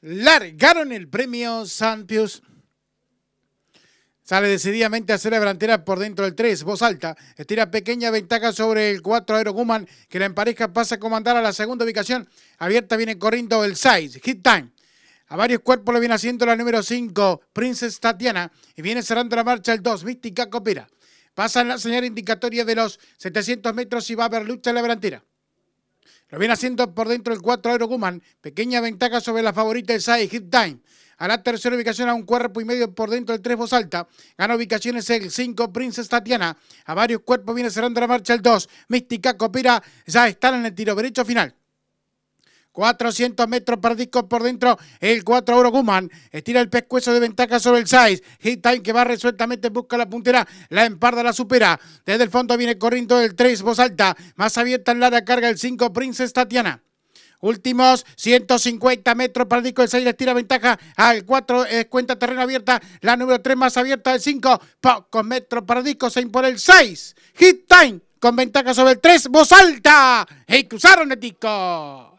largaron el premio Santius. Sale decididamente a hacer la delantera por dentro del 3, voz alta. Estira pequeña ventaja sobre el 4, Aero Guman, que la empareja pasa a comandar a la segunda ubicación. Abierta viene corriendo el 6, hit time. A varios cuerpos lo viene haciendo la número 5, Princess Tatiana. Y viene cerrando la marcha el 2, Mística Copera. Pasa la señal indicatoria de los 700 metros y va a haber lucha en la delantera. Lo viene haciendo por dentro el 4 Aero Guman. Pequeña ventaja sobre la favorita del SAI Hip Time. A la tercera ubicación a un cuerpo y medio por dentro del 3 voz alta. Gana ubicaciones el 5 Princess Tatiana. A varios cuerpos viene cerrando la marcha el 2. Mística Copira ya están en el tiro derecho final. 400 metros para disco por dentro. El 4 Oro Guman estira el pescuezo de ventaja sobre el 6. Hit Time que va resueltamente busca la puntera. La emparda la supera. Desde el fondo viene corriendo el 3 Voz Alta. Más abierta en la carga el 5 Princess Tatiana. Últimos 150 metros para disco el 6, le tira ventaja al 4, cuenta terreno abierta, la número 3 más abierta del 5, con metros para disco, se impone el 6, hit time, con ventaja sobre el 3, voz alta, y cruzaron el disco.